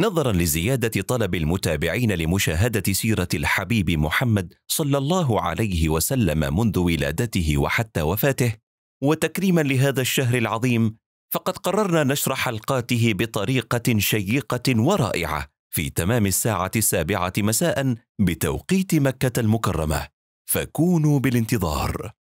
نظرا لزياده طلب المتابعين لمشاهده سيره الحبيب محمد صلى الله عليه وسلم منذ ولادته وحتى وفاته وتكريما لهذا الشهر العظيم فقد قررنا نشر حلقاته بطريقه شيقه ورائعه في تمام الساعه السابعه مساء بتوقيت مكه المكرمه فكونوا بالانتظار